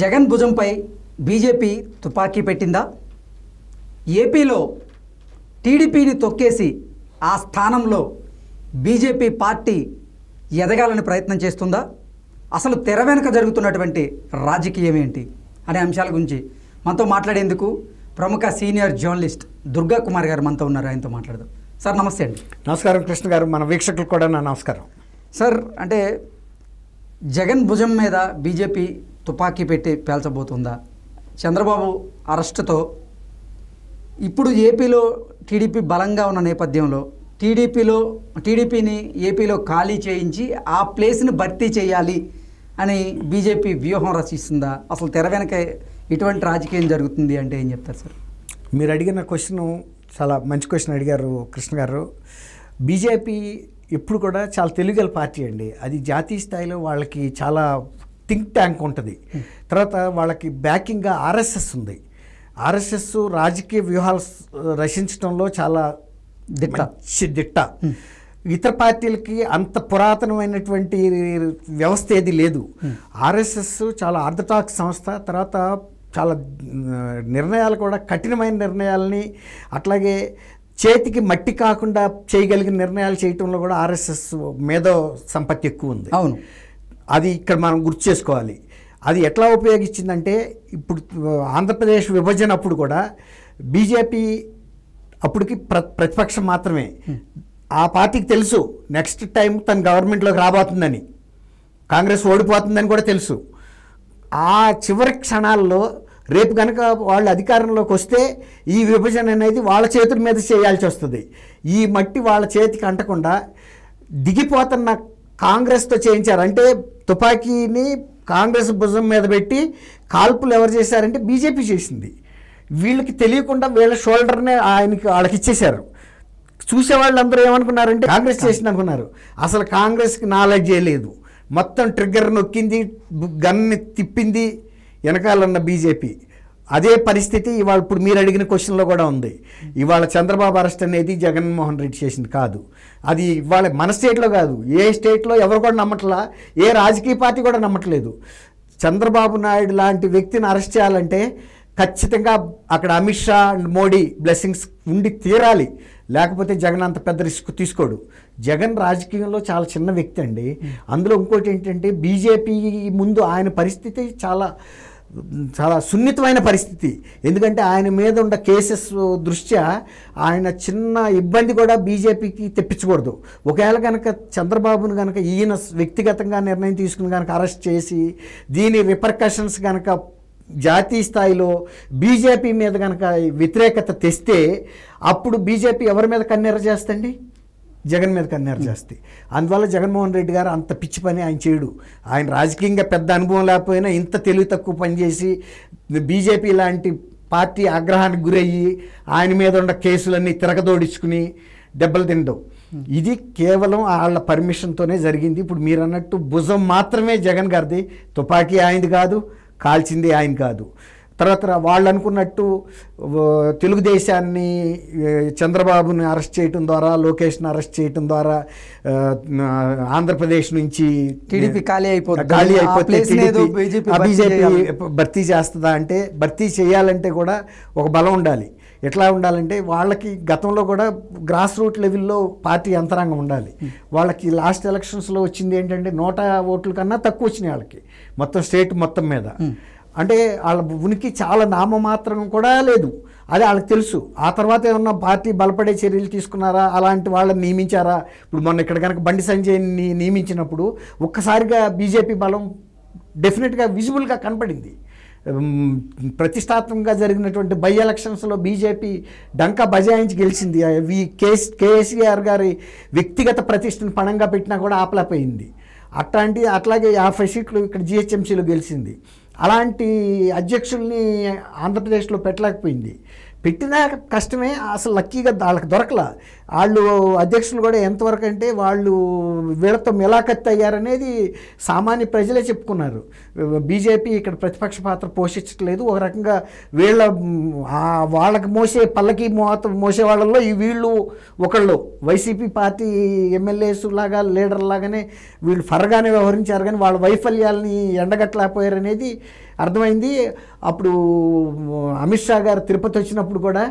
జగన్ భుజంపై బీజేపీ తుపాకీ పెట్టిందా ఏపీలో టీడీపీని తొక్కేసి ఆ స్థానంలో బీజేపీ పార్టీ ఎదగాలని ప్రయత్నం చేస్తుందా అసలు తెర వెనుక జరుగుతున్నటువంటి రాజకీయం ఏంటి అనే అంశాల గురించి మనతో మాట్లాడేందుకు ప్రముఖ సీనియర్ జర్నలిస్ట్ దుర్గా కుమార్ గారు మనతో ఉన్నారు ఆయనతో మాట్లాడదాం సార్ నమస్తే అండి నమస్కారం కృష్ణ గారు మన వీక్షకులు కూడా నా నమస్కారం సార్ అంటే జగన్ భుజం మీద బీజేపీ తుపాకీ పెట్టి పేల్చబోతుందా చంద్రబాబు అరెస్టుతో ఇప్పుడు ఏపీలో టీడీపీ బలంగా ఉన్న నేపథ్యంలో టీడీపీలో టీడీపీని ఏపీలో ఖాళీ చేయించి ఆ ప్లేస్ని భర్తీ చేయాలి అని బీజేపీ వ్యూహం రచిస్తుందా అసలు తెర వెనక ఎటువంటి రాజకీయం జరుగుతుంది అంటే ఏం చెప్తారు సార్ మీరు అడిగిన క్వశ్చన్ చాలా మంచి క్వశ్చన్ అడిగారు కృష్ణ గారు బీజేపీ ఎప్పుడు కూడా చాలా తెలుగు పార్టీ అండి అది జాతీయ స్థాయిలో వాళ్ళకి చాలా థింక్ ట్యాంక్ ఉంటుంది తర్వాత వాళ్ళకి బ్యాకింగ్గా ఆర్ఎస్ఎస్ ఉంది ఆర్ఎస్ఎస్ రాజకీయ వ్యూహాలు రచించడంలో చాలా దిట్ట దిట్ట ఇతర పార్టీలకి అంత పురాతనమైనటువంటి వ్యవస్థ ఏది లేదు ఆర్ఎస్ఎస్ చాలా ఆర్థటాక్ సంస్థ తర్వాత చాలా నిర్ణయాలు కూడా కఠినమైన నిర్ణయాలని అట్లాగే చేతికి మట్టి కాకుండా చేయగలిగిన నిర్ణయాలు చేయటంలో కూడా ఆర్ఎస్ఎస్ మేధో సంపత్తి ఎక్కువ ఉంది అవును అది ఇక్కడ మనం గుర్తు చేసుకోవాలి అది ఎట్లా ఉపయోగించిందంటే ఇప్పుడు ఆంధ్రప్రదేశ్ విభజన అప్పుడు కూడా బీజేపీ అప్పటికి ప్ర ప్రతిపక్షం మాత్రమే ఆ పార్టీకి తెలుసు నెక్స్ట్ టైం తన గవర్నమెంట్లోకి రాబోతుందని కాంగ్రెస్ ఓడిపోతుందని కూడా తెలుసు ఆ చివరి క్షణాల్లో రేపు కనుక వాళ్ళు అధికారంలోకి వస్తే ఈ విభజన అనేది వాళ్ళ చేతుల మీద చేయాల్సి వస్తుంది ఈ మట్టి వాళ్ళ చేతికి అంటకుండా దిగిపోతున్న కాంగ్రెస్తో చేయించారు అంటే తుపాకీని కాంగ్రెస్ భుజం మీద పెట్టి కాల్పులు ఎవరు చేశారంటే బీజేపీ చేసింది వీళ్ళకి తెలియకుండా వీళ్ళ షోల్డర్నే ఆయనకి వాళ్ళకి ఇచ్చేశారు చూసే వాళ్ళందరూ ఏమనుకున్నారంటే కాంగ్రెస్ చేసింది అనుకున్నారు అసలు కాంగ్రెస్కి నాలెడ్జ్ లేదు మొత్తం ట్రిగ్గర్ నొక్కింది గన్ని తిప్పింది వెనకాలన్న బీజేపీ అదే పరిస్థితి ఇవాళ ఇప్పుడు మీరు అడిగిన క్వశ్చన్లో కూడా ఉంది ఇవాళ చంద్రబాబు అరెస్ట్ అనేది జగన్మోహన్ రెడ్డి చేసింది కాదు అది ఇవాళ మన స్టేట్లో కాదు ఏ స్టేట్లో ఎవరు కూడా నమ్మట్లా ఏ రాజకీయ పార్టీ కూడా నమ్మట్లేదు చంద్రబాబు నాయుడు లాంటి వ్యక్తిని అరెస్ట్ చేయాలంటే ఖచ్చితంగా అక్కడ అమిత్ షా అండ్ మోడీ బ్లెస్సింగ్స్ ఉండి తీరాలి లేకపోతే జగన్ అంత పెద్ద రిస్క్ తీసుకోడు జగన్ రాజకీయంలో చాలా చిన్న వ్యక్తి అండి అందులో ఇంకోటి ఏంటంటే బీజేపీ ముందు ఆయన పరిస్థితి చాలా చాలా సున్నితమైన పరిస్థితి ఎందుకంటే ఆయన మీద ఉన్న కేసెస్ దృష్ట్యా ఆయన చిన్న ఇబ్బంది కూడా బీజేపీకి తెప్పించకూడదు ఒకవేళ కనుక చంద్రబాబును కనుక ఈయన వ్యక్తిగతంగా నిర్ణయం తీసుకుని కనుక అరెస్ట్ చేసి దీని రిపర్కషన్స్ కనుక జాతీయ స్థాయిలో బీజేపీ మీద కనుక వ్యతిరేకత తెస్తే అప్పుడు బీజేపీ ఎవరి మీద కన్నీర చేస్తండి జగన్ మీద కన్నారు చేస్తే అందువల్ల జగన్మోహన్ రెడ్డి గారు అంత పిచ్చి పని ఆయన చేయడు ఆయన రాజకీయంగా పెద్ద అనుభవం లేకపోయినా ఇంత తెలివి తక్కువ పనిచేసి బీజేపీ లాంటి పార్టీ ఆగ్రహానికి గురయ్యి ఆయన మీద ఉన్న కేసులన్నీ తిరగదోడించుకుని దెబ్బలు తినడం ఇది కేవలం వాళ్ళ పర్మిషన్తోనే జరిగింది ఇప్పుడు మీరు అన్నట్టు భుజం మాత్రమే జగన్ గారిది తుపాకీ ఆయనది కాదు కాల్చింది ఆయన కాదు తర్వాత వాళ్ళు అనుకున్నట్టు తెలుగుదేశాన్ని చంద్రబాబుని అరెస్ట్ చేయటం ద్వారా లోకేష్ని అరెస్ట్ చేయటం ద్వారా ఆంధ్రప్రదేశ్ నుంచి టీడీపీ ఖాళీ అయిపోతుంది ఖాళీ అయిపోతే బీజేపీ భర్తీ చేస్తుందా అంటే భర్తీ చేయాలంటే కూడా ఒక బలం ఉండాలి ఎట్లా ఉండాలంటే వాళ్ళకి గతంలో కూడా గ్రాస్ రూట్ లెవెల్లో పార్టీ అంతరంగం ఉండాలి వాళ్ళకి లాస్ట్ ఎలక్షన్స్లో వచ్చింది ఏంటంటే నూట ఓట్ల కన్నా తక్కువ వచ్చినాయి వాళ్ళకి మొత్తం స్టేట్ మొత్తం మీద అంటే వాళ్ళ ఉనికి చాలా నామమాత్రం కూడా లేదు అదే వాళ్ళకి తెలుసు ఆ తర్వాత ఏమన్నా పార్టీ బలపడే చర్యలు తీసుకున్నారా అలాంటి వాళ్ళని నియమించారా ఇప్పుడు మొన్న ఇక్కడ కనుక బండి సంజయ్ని నియమించినప్పుడు ఒక్కసారిగా బీజేపీ బలం డెఫినెట్గా విజిబుల్గా కనపడింది ప్రతిష్టాత్మకంగా జరిగినటువంటి బై ఎలక్షన్స్లో బీజేపీ డంకా బజాయించి గెలిచింది వి కేస్ కేసీఆర్ గారి వ్యక్తిగత ప్రతిష్టను పణంగా పెట్టినా కూడా ఆపలేకపోయింది అట్లాంటి అట్లాగే యాభై సీట్లు ఇక్కడ జిహెచ్ఎంసీలో గెలిచింది అలాంటి అధ్యక్షుల్ని ఆంధ్రప్రదేశ్లో పెట్టలేకపోయింది పెట్టినా కష్టమే అసలు లక్కీగా వాళ్ళకి దొరకల వాళ్ళు అధ్యక్షులు కూడా ఎంతవరకు అంటే వాళ్ళు వీళ్ళతో మిలాఖత్తి అయ్యారనేది సామాన్య ప్రజలే చెప్పుకున్నారు బీజేపీ ఇక్కడ ప్రతిపక్ష పాత్ర పోషించట్లేదు ఒక రకంగా వీళ్ళ వాళ్ళకి మోసే పల్లకి మోత మోసే వాళ్ళల్లో ఈ వీళ్ళు ఒకళ్ళు వైసీపీ పార్టీ ఎమ్మెల్యేస్ లాగా లీడర్ లాగానే వీళ్ళు ఫరగానే వ్యవహరించారు కానీ వాళ్ళ వైఫల్యాలని ఎండగట్టలేకపోయారనేది అర్థమైంది అప్పుడు అమిత్ షా గారు తిరుపతి వచ్చినప్పుడు కూడా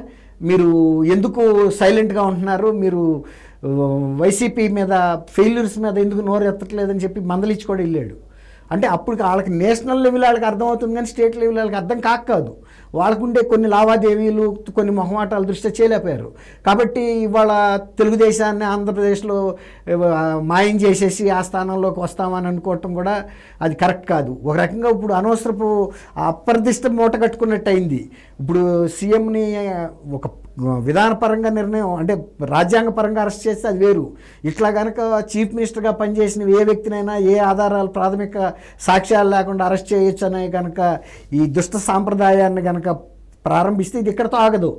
మీరు ఎందుకు సైలెంట్గా ఉంటున్నారు మీరు uh, వైసీపీ మీద ఫెయిల్యూర్స్ మీద ఎందుకు నోరు ఎత్తట్లేదని చెప్పి మందలిచ్చి కూడా వెళ్ళాడు అంటే అప్పుడు వాళ్ళకి నేషనల్ లెవెల్ వాళ్ళకి అర్థమవుతుంది కానీ స్టేట్ లెవెల్ వాళ్ళకి అర్థం కాక కాదు వాళ్ళకుండే కొన్ని లావాదేవీలు కొన్ని మొహమాటాల దృష్ట్యా చేయలేకపోయారు కాబట్టి ఇవాళ తెలుగుదేశాన్ని ఆంధ్రప్రదేశ్లో మాయం చేసేసి ఆ స్థానంలోకి వస్తామని అనుకోవటం కూడా అది కరెక్ట్ కాదు ఒక రకంగా ఇప్పుడు అనవసరపు అప్రదిష్ట మూట కట్టుకున్నట్టు అయింది ఇప్పుడు సీఎంని ఒక విధానపరంగా నిర్ణయం అంటే రాజ్యాంగపరంగా అరెస్ట్ చేస్తే అది వేరు ఇట్లా కనుక చీఫ్ మినిస్టర్గా పనిచేసిన ఏ వ్యక్తినైనా ఏ ఆధారాలు ప్రాథమిక సాక్ష్యాలు లేకుండా అరెస్ట్ చేయొచ్చు అనే కనుక ఈ దుష్ట సాంప్రదాయాన్ని కనుక ప్రారంభిస్తే ఇది ఇక్కడతో ఆగదు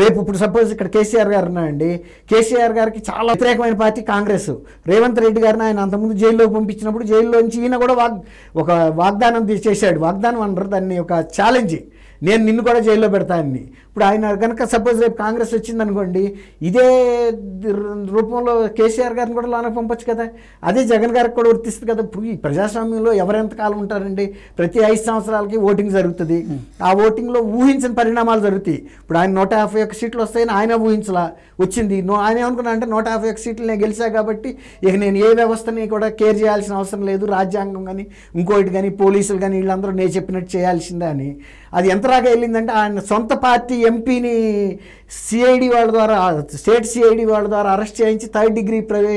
రేపు ఇప్పుడు సపోజ్ ఇక్కడ కేసీఆర్ గారు ఉన్నాయండి కేసీఆర్ గారికి చాలా వ్యతిరేకమైన పార్టీ కాంగ్రెస్ రేవంత్ రెడ్డి గారిని ఆయన అంతకుముందు జైల్లో పంపించినప్పుడు జైల్లో నుంచి ఈయన కూడా వాగ్ ఒక వాగ్దానం చేశాడు వాగ్దానం అంటారు దాన్ని ఒక ఛాలెంజ్ నేను నిన్ను కూడా జైల్లో పెడతానని ఇప్పుడు ఆయన కనుక సపోజ్ రేపు కాంగ్రెస్ వచ్చిందనుకోండి ఇదే రూపంలో కేసీఆర్ గారిని కూడా లోనకు పంపొచ్చు కదా అదే జగన్ గారికి కూడా వర్తిస్తుంది కదా ఇప్పుడు ఈ ప్రజాస్వామ్యంలో ఎవరెంతకాలం ఉంటారండి ప్రతి ఐదు సంవత్సరాలకి ఓటింగ్ జరుగుతుంది ఆ ఓటింగ్లో ఊహించిన పరిణామాలు జరుగుతాయి ఇప్పుడు ఆయన నూట యాభై ఒక్క సీట్లు వస్తాయని ఆయన ఊహించలా వచ్చింది ఆయన ఏమనుకున్నా అంటే నూట యాభై ఒక్క సీట్లు నేను గెలిచా కాబట్టి ఇక నేను ఏ వ్యవస్థని కూడా కేర్ చేయాల్సిన అవసరం లేదు రాజ్యాంగం కానీ ఇంకోటి కానీ పోలీసులు కానీ వీళ్ళందరూ నేను చెప్పినట్టు చేయాల్సిందే అని అది ఎంతరాగా వెళ్ళిందంటే ఆయన సొంత పార్టీ ఎంపీని సిఐడి వాళ్ళ ద్వారా స్టేట్ సిఐడి వాళ్ళ ద్వారా అరెస్ట్ చేయించి థర్డ్ డిగ్రీ ప్రవే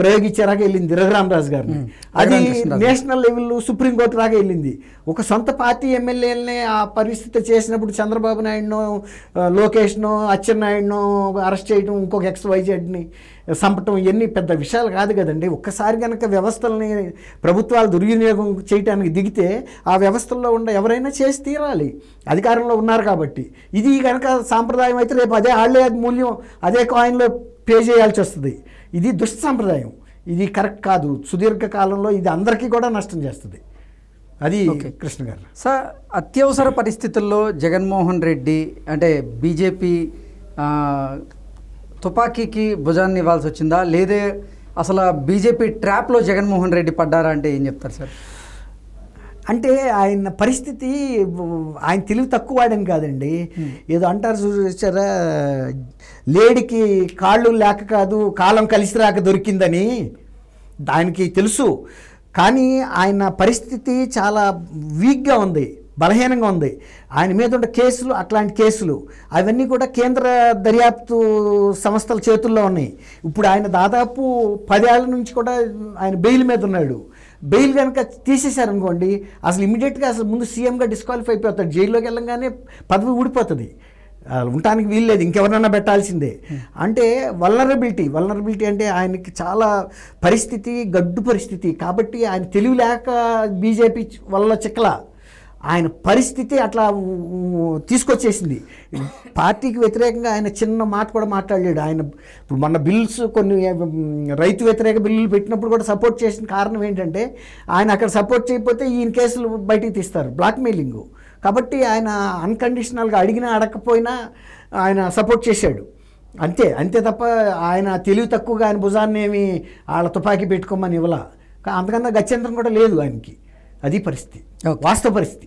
ప్రయోగించేలాగా వెళ్ళింది రఘురామ్ రాజు గారిని అది నేషనల్ లెవెల్ సుప్రీంకోర్టు లాగా వెళ్ళింది ఒక సొంత పార్టీ ఎమ్మెల్యేలని ఆ పరిస్థితి చేసినప్పుడు చంద్రబాబు నాయుడును లోకేష్ను అచ్చెన్నాయుడును అరెస్ట్ చేయడం ఇంకొక ఎక్స్ వైజెడ్ని సంపటం ఇవన్నీ పెద్ద విషయాలు కాదు కదండి ఒక్కసారి కనుక వ్యవస్థలని ప్రభుత్వాలు దుర్వినియోగం చేయడానికి దిగితే ఆ వ్యవస్థల్లో ఉండే ఎవరైనా చేసి తీరాలి అధికారంలో ఉన్నారు కాబట్టి ఇది కనుక సాంప్రదాయం అయితే రేపు అదే ఆళ్ళే అది మూల్యం అదే కాయిన్లో పే చేయాల్సి వస్తుంది ఇది దుష్ట సాంప్రదాయం ఇది కరెక్ట్ కాదు సుదీర్ఘ కాలంలో ఇది అందరికీ కూడా నష్టం చేస్తుంది అది కృష్ణ గారు సార్ అత్యవసర పరిస్థితుల్లో జగన్మోహన్ రెడ్డి అంటే బీజేపీ తుపాకీకి భుజాన్ని ఇవ్వాల్సి వచ్చిందా లేదే అసలు బీజేపీ ట్రాప్లో జగన్మోహన్ రెడ్డి పడ్డారా అంటే ఏం చెప్తారు సార్ అంటే ఆయన పరిస్థితి ఆయన తెలివి తక్కువ వాడం కాదండి ఏదో అంటారు చూసారా లేడికి కాళ్ళు లేక కాదు కాలం కలిసి రాక దొరికిందని దానికి తెలుసు కానీ ఆయన పరిస్థితి చాలా వీక్గా ఉంది బలహీనంగా ఉంది ఆయన మీద ఉన్న కేసులు అట్లాంటి కేసులు అవన్నీ కూడా కేంద్ర దర్యాప్తు సంస్థల చేతుల్లో ఉన్నాయి ఇప్పుడు ఆయన దాదాపు పదేళ్ళ నుంచి కూడా ఆయన బెయిల్ మీద ఉన్నాడు బెయిల్ కనుక తీసేశారనుకోండి అసలు ఇమీడియట్గా అసలు ముందు సీఎంగా డిస్క్వాలిఫై అయిపోతాడు జైల్లోకి వెళ్ళంగానే పదవి ఊడిపోతుంది ఉండటానికి వీలు లేదు ఇంకెవరినైనా పెట్టాల్సిందే అంటే వల్నరబిలిటీ వల్నరబిలిటీ అంటే ఆయనకి చాలా పరిస్థితి గడ్డు పరిస్థితి కాబట్టి ఆయన తెలివి లేక బీజేపీ వల్ల చిక్కలా ఆయన పరిస్థితి అట్లా తీసుకొచ్చేసింది పార్టీకి వ్యతిరేకంగా ఆయన చిన్న మాట కూడా మాట్లాడలేడు ఆయన ఇప్పుడు మన బిల్స్ కొన్ని రైతు వ్యతిరేక బిల్లులు పెట్టినప్పుడు కూడా సపోర్ట్ చేసిన కారణం ఏంటంటే ఆయన అక్కడ సపోర్ట్ చేయకపోతే ఈయన కేసులు బయటికి తీస్తారు బ్లాక్మెయిలింగ్ కాబట్టి ఆయన అన్కండిషనల్గా అడిగినా అడగకపోయినా ఆయన సపోర్ట్ చేశాడు అంతే అంతే తప్ప ఆయన తెలివి తక్కువగా ఆయన భుజాన్ని ఏమి వాళ్ళ తుపాకీ పెట్టుకోమని ఇవ్వాల అంతకన్నా గత్యంతరం కూడా లేదు ఆయనకి అది పరిస్థితి వాస్తవ పరిస్థితి